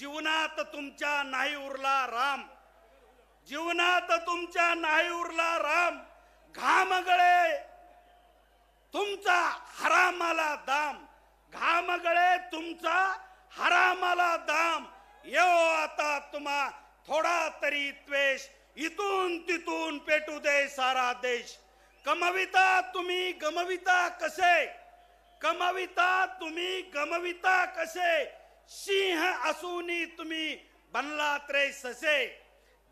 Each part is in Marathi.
जीवनात तुमच्या नाही उरला राम जीवनात तुमच्या नाही उरला राम घाम गळे तुमचा हरामाला दाम घाम गळे तुमचा हरामाला दाम येव आता तुम्हा थोडा तरी त्वेष इथून तिथून पेटू दे सारा देश कमविता तुम्ही गमविता कसे कमविता तुम्ही गमविता कसे सिंह असूनी तुम्ही बनला त्रे ससे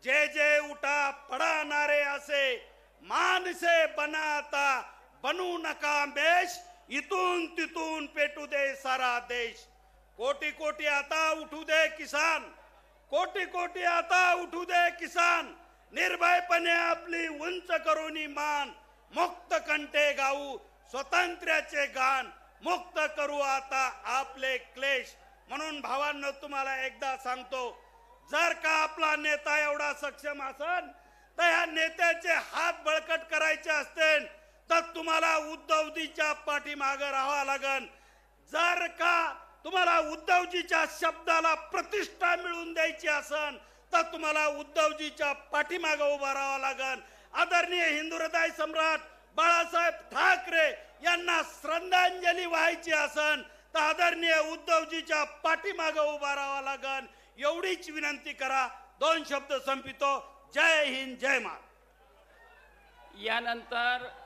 जे जे उठा पडा नारे असे मानसे बनाता बनू नका बेश इथून तिथून पेटू दे सारा देश कोटी कोटी आता उठू दे किसान कोटी कोटी आता उठू दे किसान निर्भयपणे आपली उंच करून मान मुक्त कंटे गाऊ स्वातंत्र्याचे गान मुक्त करू आता आपले क्लेश म्हणून भावांना तुम्हाला एकदा सांगतो जर का आपला नेता एवढा सक्षम असन तर ह्या नेत्याचे हात बळकट करायचे असतील तर तुम्हाला उद्धवजीच्या पाठीमागं राहावं लागन जर का तुम्हाला उद्धवजीच्या शब्दाला प्रतिष्ठा मिळवून द्यायची असन तर तुम्हाला उद्धवजीच्या पाठीमागं उभा राहावा लागन आदरणीय हिंदू हृदय सम्राट बाळासाहेब ठाकरे यांना श्रद्धांजली व्हायची असन आदरणीय उद्धवजीच्या पाठीमागं उभा राहावा लागन एवढीच विनंती करा दोन शब्द संपितो जय हिंद जय मा यानंतर